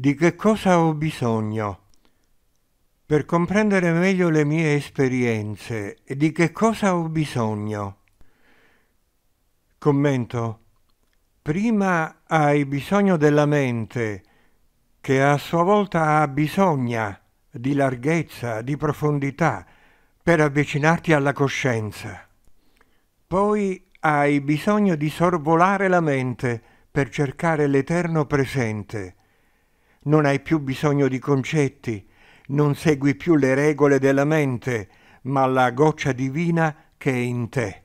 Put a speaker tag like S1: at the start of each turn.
S1: di che cosa ho bisogno per comprendere meglio le mie esperienze di che cosa ho bisogno. Commento. Prima hai bisogno della mente, che a sua volta ha bisogno di larghezza, di profondità, per avvicinarti alla coscienza. Poi hai bisogno di sorvolare la mente per cercare l'eterno presente, non hai più bisogno di concetti, non segui più le regole della mente, ma la goccia divina che è in te.